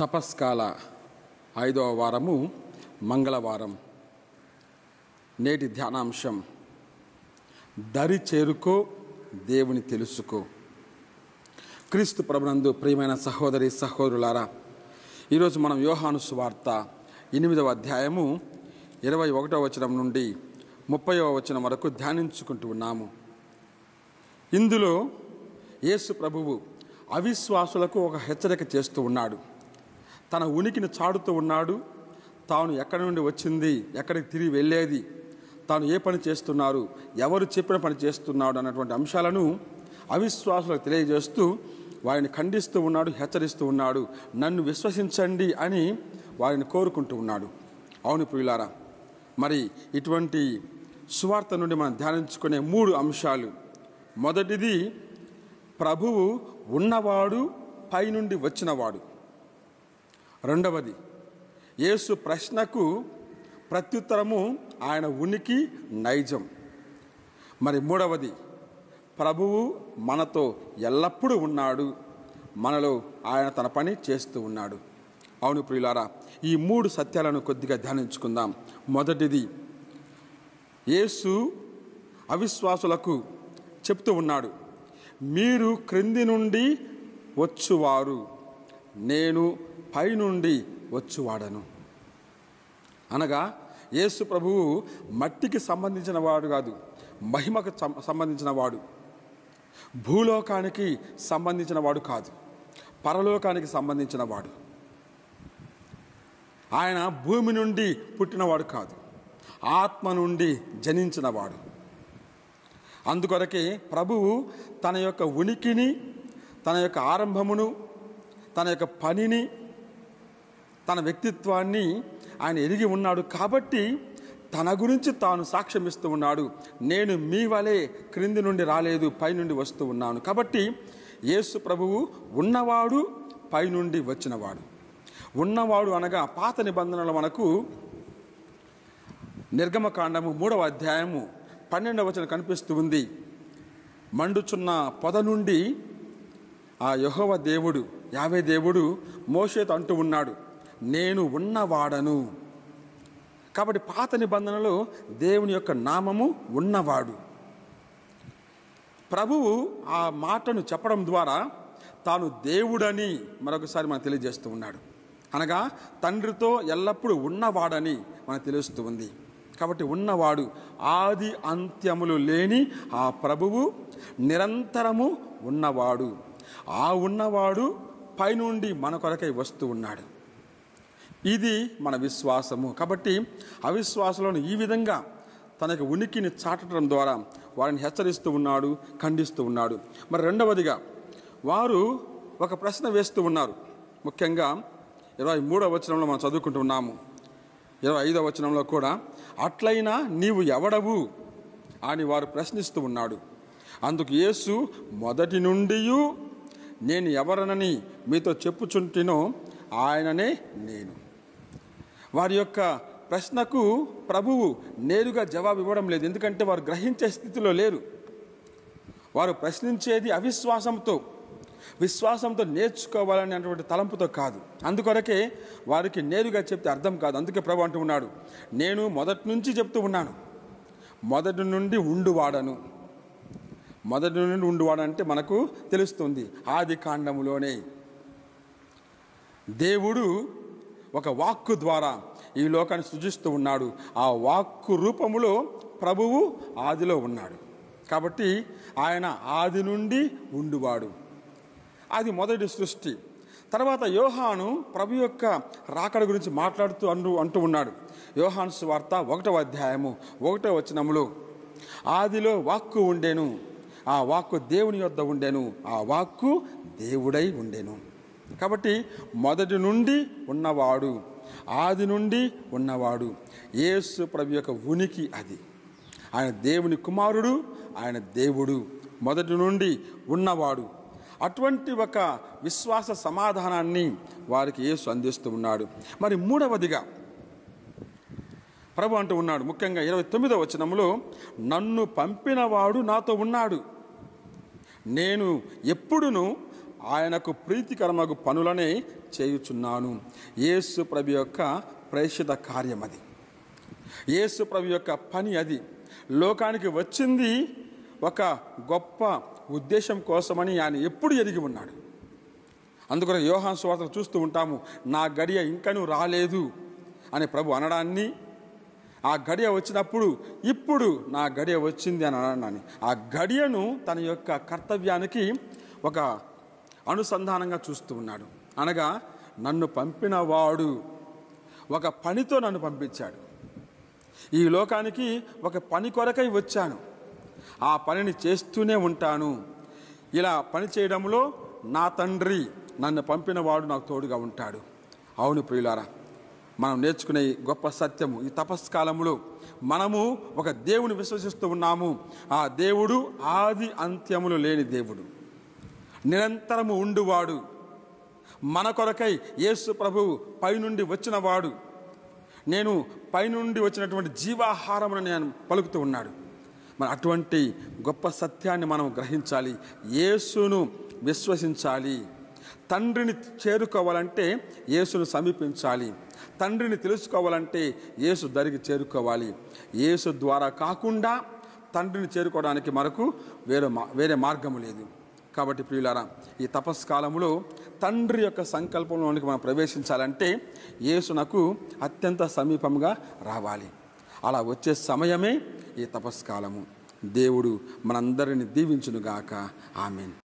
తపస్కాల ఐదవ వారము మంగళవారం నేటి ధ్యానాంశం దరి చేరుకో దేవుని తెలుసుకో క్రీస్తు ప్రభునందు ప్రియమైన సహోదరి సహోదరులారా ఈరోజు మనం యోహాను సువార్త ఎనిమిదవ అధ్యాయము ఇరవై ఒకటవ వచనం నుండి ముప్పైవ వచనం వరకు ధ్యానించుకుంటూ ఉన్నాము ఇందులో యేసు ప్రభువు అవిశ్వాసులకు ఒక హెచ్చరిక చేస్తూ ఉన్నాడు తన ఉనికిని చాడుతూ ఉన్నాడు తాను ఎక్కడి నుండి వచ్చింది ఎక్కడికి తిరిగి వెళ్ళేది తాను ఏ పని చేస్తున్నారు ఎవరు చెప్పిన పని చేస్తున్నాడు అన్నటువంటి అంశాలను అవిశ్వాసులకు తెలియజేస్తూ వారిని ఖండిస్తూ ఉన్నాడు హెచ్చరిస్తూ ఉన్నాడు నన్ను విశ్వసించండి అని వారిని కోరుకుంటూ ఉన్నాడు అవును ప్రియులారా మరి ఇటువంటి సువార్త నుండి మనం ధ్యానించుకునే మూడు అంశాలు మొదటిది ప్రభువు ఉన్నవాడు పైనుండి వచ్చినవాడు రెండవది యేసు ప్రశ్నకు ప్రత్యుత్తరము ఆయన ఉనికి నైజం మరి మూడవది ప్రభువు మనతో ఎల్లప్పుడూ ఉన్నాడు మనలో ఆయన తన పని చేస్తూ ఉన్నాడు అవును ప్రియులారా ఈ మూడు సత్యాలను కొద్దిగా ధ్యానించుకుందాం మొదటిది యేసు అవిశ్వాసులకు చెప్తూ ఉన్నాడు మీరు క్రింది నుండి వచ్చువారు నేను పైనుండి వచ్చువాడను అనగా యేసు ప్రభువు మట్టికి సంబంధించిన వాడు కాదు మహిమకు సంబంధించిన వాడు భూలోకానికి సంబంధించిన వాడు కాదు పరలోకానికి సంబంధించిన వాడు ఆయన భూమి నుండి పుట్టినవాడు కాదు ఆత్మ నుండి జనించినవాడు అందుకొరకే ప్రభువు తన యొక్క ఉనికిని తన యొక్క ఆరంభమును తన యొక్క పనిని తన వ్యక్తిత్వాన్ని ఆయన ఎరిగి ఉన్నాడు కాబట్టి తన గురించి తాను సాక్ష్యమిస్తూ ఉన్నాడు నేను మీ వలె క్రింది నుండి రాలేదు పైనుండి వస్తూ ఉన్నాను కాబట్టి యేసు ప్రభువు ఉన్నవాడు పైనుండి వచ్చినవాడు ఉన్నవాడు అనగా పాత నిబంధనలు మనకు నిర్గమకాండము మూడవ అధ్యాయము పన్నెండవ వచనం కనిపిస్తూ ఉంది మండుచున్న పొద నుండి ఆ యహోవ దేవుడు యావే దేవుడు మోషేతో అంటూ ఉన్నాడు నేను ఉన్నవాడను కాబట్టి పాత నిబంధనలో దేవుని యొక్క నామము ఉన్నవాడు ప్రభువు ఆ మాటను చెప్పడం ద్వారా తాను దేవుడని మరొకసారి మనకు తెలియజేస్తూ ఉన్నాడు అనగా తండ్రితో ఎల్లప్పుడూ ఉన్నవాడని మనకు తెలుస్తూ ఉంది కాబట్టి ఉన్నవాడు ఆది అంత్యములు లేని ఆ ప్రభువు నిరంతరము ఉన్నవాడు ఆ ఉన్నవాడు పైనుండి మన కొరకై వస్తూ ఉన్నాడు ఇది మన విశ్వాసము కాబట్టి అవిశ్వాసంలోని ఈ విధంగా తనకు ఉనికిని చాటడం ద్వారా వారిని హెచ్చరిస్తూ ఉన్నాడు ఖండిస్తూ ఉన్నాడు మరి రెండవదిగా వారు ఒక ప్రశ్న వేస్తూ ఉన్నారు ముఖ్యంగా ఇరవై మూడవ వచనంలో మనం చదువుకుంటున్నాము ఇరవై ఐదవ వచనంలో కూడా అట్లయినా నీవు ఎవడవు అని వారు ప్రశ్నిస్తూ ఉన్నాడు అందుకు యేసు మొదటి నుండి నేను ఎవరనని మీతో చెప్పుచుంటినో ఆయననే నేను వారి యొక్క ప్రశ్నకు ప్రభువు నేరుగా జవాబు ఇవ్వడం లేదు ఎందుకంటే వారు గ్రహించే స్థితిలో లేరు వారు ప్రశ్నించేది అవిశ్వాసంతో విశ్వాసంతో నేర్చుకోవాలని అటువంటి తలంపుతో కాదు అందుకొరకే వారికి నేరుగా చెప్తే అర్థం కాదు అందుకే ప్రభు అంటూ ఉన్నాడు నేను మొదటి నుంచి చెప్తూ ఉన్నాను మొదటి నుండి ఉండువాడను మొదటి నుండి ఉండువాడంటే మనకు తెలుస్తుంది ఆది కాండములోనే దేవుడు ఒక వాక్కు ద్వారా ఈ లోకాన్ని సృజిస్తూ ఉన్నాడు ఆ వాక్కు రూపములో ప్రభువు ఆదిలో ఉన్నాడు కాబట్టి ఆయన ఆది నుండి ఉండువాడు అది మొదటి సృష్టి తర్వాత యోహాను ప్రభు యొక్క రాకడ గురించి మాట్లాడుతూ అను అంటూ ఉన్నాడు యోహాను వార్త ఒకటో అధ్యాయము ఒకటో వచనములో ఆదిలో వాక్కు ఉండేను ఆ వాక్కు దేవుని యొద్ద ఉండేను ఆ వాక్కు దేవుడై ఉండేను కాబట్టి మొదటి నుండి ఉన్నవాడు ఆది నుండి ఉన్నవాడు యేసు ప్రభు యొక్క ఉనికి అది ఆయన దేవుని కుమారుడు ఆయన దేవుడు మొదటి నుండి ఉన్నవాడు అటువంటి ఒక విశ్వాస సమాధానాన్ని వారికి యేసు అందిస్తూ ఉన్నాడు మరి మూడవదిగా ప్రభు అంటూ ఉన్నాడు ముఖ్యంగా ఇరవై తొమ్మిదవ వచనంలో నన్ను పంపినవాడు నాతో ఉన్నాడు నేను ఎప్పుడునూ ఆయనకు ప్రీతికరమగు పనులనే చేయుచున్నాను యేసు ప్రభు యొక్క ప్రేషిత కార్యం అది యేసు ప్రభు యొక్క పని అది లోకానికి వచ్చింది ఒక గొప్ప ఉద్దేశం కోసమని ఆయన ఎప్పుడు ఎరిగి ఉన్నాడు అందుకని యోహాన్ సువార్తలు చూస్తూ ఉంటాము నా గడియ ఇంకనూ రాలేదు అని ప్రభు అనడాన్ని ఆ గడియ వచ్చినప్పుడు ఇప్పుడు నా గడియ వచ్చింది అని అనడాన్ని ఆ గడియను తన యొక్క కర్తవ్యానికి ఒక అనుసంధానంగా చూస్తూ ఉన్నాడు అనగా నన్ను పంపినవాడు ఒక పనితో నన్ను పంపించాడు ఈ లోకానికి ఒక పని కొరకై వచ్చాను ఆ పనిని చేస్తూనే ఉంటాను ఇలా పని చేయడంలో నా తండ్రి నన్ను పంపినవాడు నాకు తోడుగా ఉంటాడు అవును ప్రియులారా మనం నేర్చుకునే గొప్ప సత్యము ఈ తపస్కాలంలో మనము ఒక దేవుని విశ్వసిస్తూ ఉన్నాము ఆ దేవుడు ఆది అంత్యములు లేని దేవుడు నిరంతరము ఉండువాడు మన కొరకై యేసు ప్రభువు పైనుండి వచ్చినవాడు నేను పైనుండి వచ్చినటువంటి జీవాహారమును నేను పలుకుతూ ఉన్నాడు మరి అటువంటి గొప్ప సత్యాన్ని మనం గ్రహించాలి యేసును విశ్వసించాలి తండ్రిని చేరుకోవాలంటే యేసును సమీపించాలి తండ్రిని తెలుసుకోవాలంటే యేసు దరికి చేరుకోవాలి యేసు ద్వారా కాకుండా తండ్రిని చేరుకోవడానికి మనకు వేరే వేరే మార్గము లేదు కాబట్టి ప్రియులారా ఈ తపస్కాలంలో తండ్రి యొక్క సంకల్పంలోనికి మనం ప్రవేశించాలంటే యేసునకు అత్యంత సమీపంగా రావాలి అలా వచ్చే సమయమే ఈ తపస్కాలము దేవుడు మనందరిని దీవించునుగాక ఆమెను